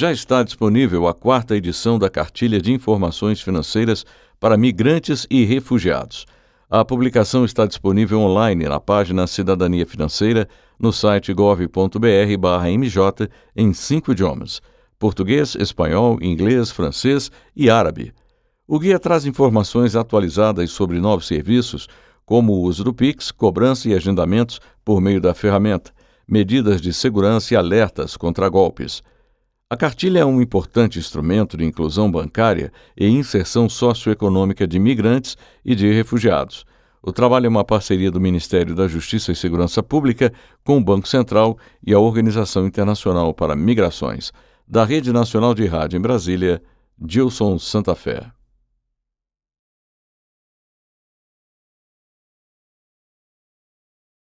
já está disponível a quarta edição da Cartilha de Informações Financeiras para Migrantes e Refugiados. A publicação está disponível online na página Cidadania Financeira, no site gov.br/mj, em cinco idiomas: português, espanhol, inglês, francês e árabe. O guia traz informações atualizadas sobre novos serviços, como o uso do Pix, cobrança e agendamentos por meio da ferramenta, medidas de segurança e alertas contra golpes. A cartilha é um importante instrumento de inclusão bancária e inserção socioeconômica de migrantes e de refugiados. O trabalho é uma parceria do Ministério da Justiça e Segurança Pública com o Banco Central e a Organização Internacional para Migrações. Da Rede Nacional de Rádio em Brasília, Gilson Santa Fé.